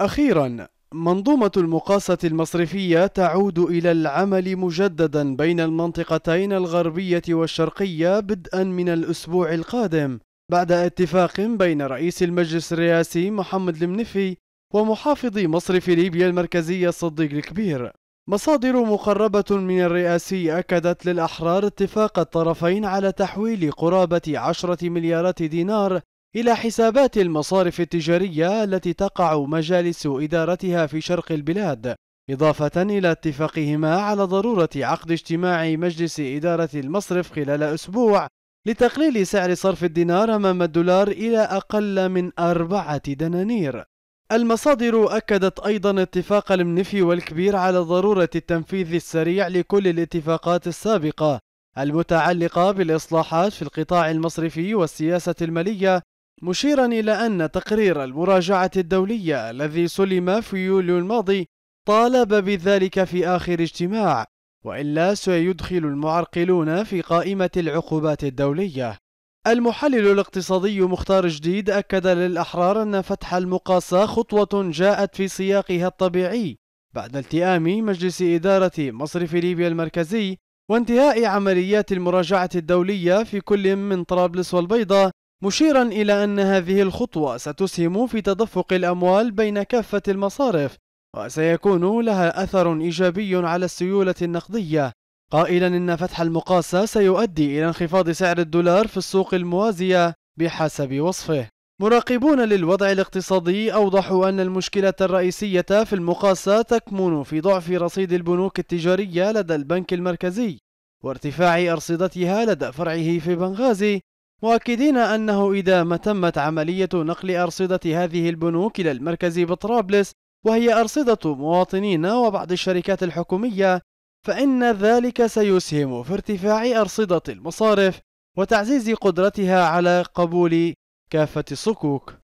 أخيرا منظومة المقاصة المصرفية تعود إلى العمل مجددا بين المنطقتين الغربية والشرقية بدءا من الأسبوع القادم بعد اتفاق بين رئيس المجلس الرئاسي محمد المنفي ومحافظ مصرف ليبيا المركزية صديق الكبير مصادر مقربة من الرئاسي أكدت للأحرار اتفاق الطرفين على تحويل قرابة عشرة مليارات دينار إلى حسابات المصارف التجارية التي تقع مجالس إدارتها في شرق البلاد إضافة إلى اتفاقهما على ضرورة عقد اجتماع مجلس إدارة المصرف خلال أسبوع لتقليل سعر صرف الدينار أمام الدولار إلى أقل من أربعة دنانير المصادر أكدت أيضا اتفاق المنفي والكبير على ضرورة التنفيذ السريع لكل الاتفاقات السابقة المتعلقة بالإصلاحات في القطاع المصرفي والسياسة المالية مشيرا إلى أن تقرير المراجعة الدولية الذي سلم في يوليو الماضي طالب بذلك في آخر اجتماع وإلا سيدخل المعرقلون في قائمة العقوبات الدولية المحلل الاقتصادي مختار جديد أكد للأحرار أن فتح المقاصة خطوة جاءت في سياقها الطبيعي بعد التئام مجلس إدارة مصرف ليبيا المركزي وانتهاء عمليات المراجعة الدولية في كل من طرابلس والبيضة مشيرا إلى أن هذه الخطوة ستسهم في تدفق الأموال بين كافة المصارف وسيكون لها أثر إيجابي على السيولة النقدية قائلا إن فتح المقاسة سيؤدي إلى انخفاض سعر الدولار في السوق الموازية بحسب وصفه مراقبون للوضع الاقتصادي أوضحوا أن المشكلة الرئيسية في المقاسة تكمن في ضعف رصيد البنوك التجارية لدى البنك المركزي وارتفاع أرصدتها لدى فرعه في بنغازي مؤكدين أنه إذا ما تمت عملية نقل أرصدة هذه البنوك إلى المركز بطرابلس وهي أرصدة مواطنين وبعض الشركات الحكومية فإن ذلك سيسهم في ارتفاع أرصدة المصارف وتعزيز قدرتها على قبول كافة الصكوك